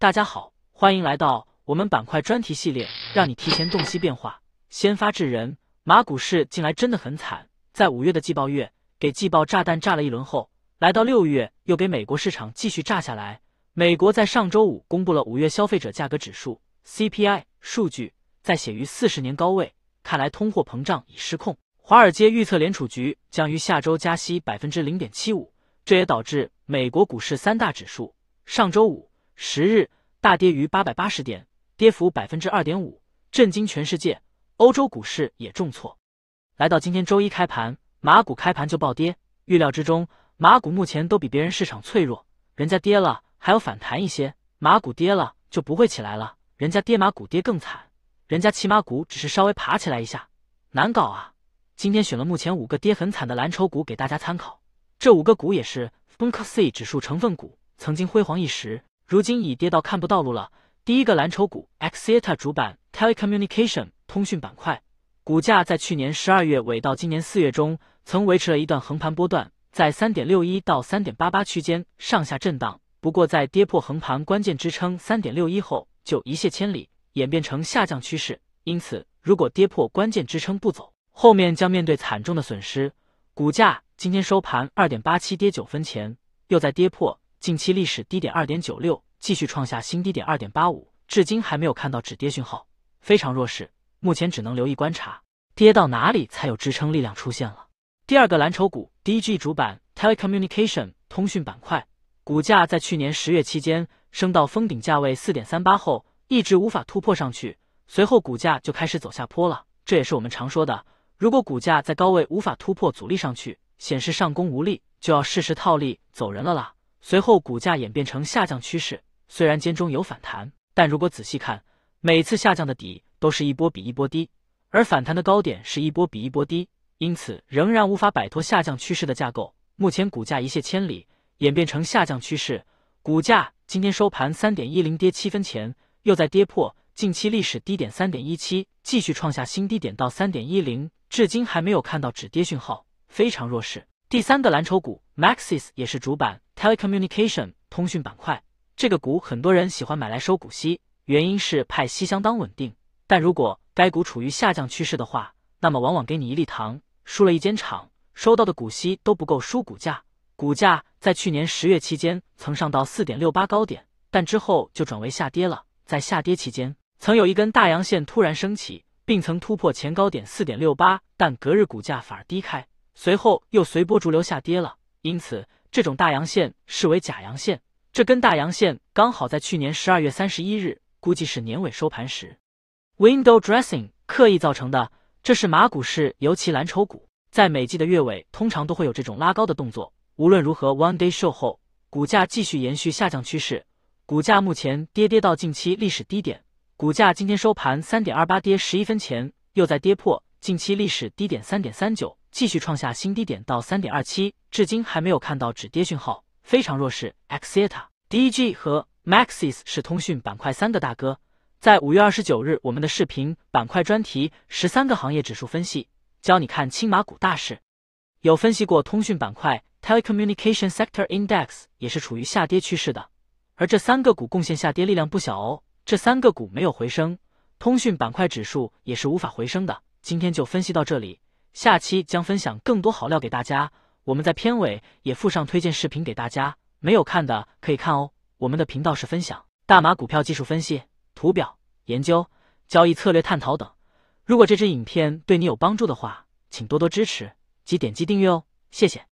大家好，欢迎来到我们板块专题系列，让你提前洞悉变化，先发制人。马股市近来真的很惨，在五月的季报月给季报炸弹炸了一轮，后来到六月又给美国市场继续炸下来。美国在上周五公布了五月消费者价格指数 （CPI） 数据，在写于四十年高位，看来通货膨胀已失控。华尔街预测联储局将于下周加息百分之零点七五，这也导致美国股市三大指数上周五十日。大跌逾八百八十点，跌幅百分之二点五，震惊全世界。欧洲股市也重挫。来到今天周一开盘，马股开盘就暴跌，预料之中。马股目前都比别人市场脆弱，人家跌了还要反弹一些，马股跌了就不会起来了。人家跌，马股跌更惨。人家骑马股只是稍微爬起来一下，难搞啊！今天选了目前五个跌很惨的蓝筹股给大家参考，这五个股也是 f u n k c 指数成分股，曾经辉煌一时。如今已跌到看不到路了。第一个蓝筹股 XETA 主板 Telecommunication 通讯板块，股价在去年十二月尾到今年四月中，曾维持了一段横盘波段，在三点六一到三点八八区间上下震荡。不过在跌破横盘关键支撑三点六一后，就一泻千里，演变成下降趋势。因此，如果跌破关键支撑不走，后面将面对惨重的损失。股价今天收盘二点八七，跌九分钱，又在跌破。近期历史低点二点九六，继续创下新低点二点八五，至今还没有看到止跌讯号，非常弱势。目前只能留意观察，跌到哪里才有支撑力量出现了。第二个蓝筹股 D G 主板 Telecommunication 通讯板块，股价在去年十月期间升到封顶价位四点三八后，一直无法突破上去，随后股价就开始走下坡了。这也是我们常说的，如果股价在高位无法突破阻力上去，显示上攻无力，就要适时套利走人了啦。随后股价演变成下降趋势，虽然间中有反弹，但如果仔细看，每次下降的底都是一波比一波低，而反弹的高点是一波比一波低，因此仍然无法摆脱下降趋势的架构。目前股价一泻千里，演变成下降趋势，股价今天收盘三点一零，跌七分钱，又在跌破近期历史低点三点一七，继续创下新低点到三点一零，至今还没有看到止跌讯号，非常弱势。第三个蓝筹股 Maxis 也是主板。telecommunication 通讯板块，这个股很多人喜欢买来收股息，原因是派息相当稳定。但如果该股处于下降趋势的话，那么往往给你一粒糖，输了一间厂，收到的股息都不够输股价。股价在去年十月期间曾上到四点六八高点，但之后就转为下跌了。在下跌期间，曾有一根大阳线突然升起，并曾突破前高点四点六八，但隔日股价反而低开，随后又随波逐流下跌了。因此。这种大阳线视为假阳线，这根大阳线刚好在去年十二月三十一日，估计是年尾收盘时，window dressing 刻意造成的。这是马股市，尤其蓝筹股，在每季的月尾通常都会有这种拉高的动作。无论如何，one day show 后，股价继续延续下降趋势，股价目前跌跌到近期历史低点，股价今天收盘三点二八，跌十一分钱，又在跌破近期历史低点三点三九。继续创下新低点到三点二七，至今还没有看到止跌讯号，非常弱势。x c t a dg 和 maxis 是通讯板块三个大哥。在五月二十九日，我们的视频板块专题十三个行业指数分析，教你看青马股大势，有分析过通讯板块 （telecommunication sector index） 也是处于下跌趋势的，而这三个股贡献下跌力量不小哦。这三个股没有回升，通讯板块指数也是无法回升的。今天就分析到这里。下期将分享更多好料给大家，我们在片尾也附上推荐视频给大家，没有看的可以看哦。我们的频道是分享大马股票技术分析、图表研究、交易策略探讨等。如果这支影片对你有帮助的话，请多多支持及点击订阅哦，谢谢。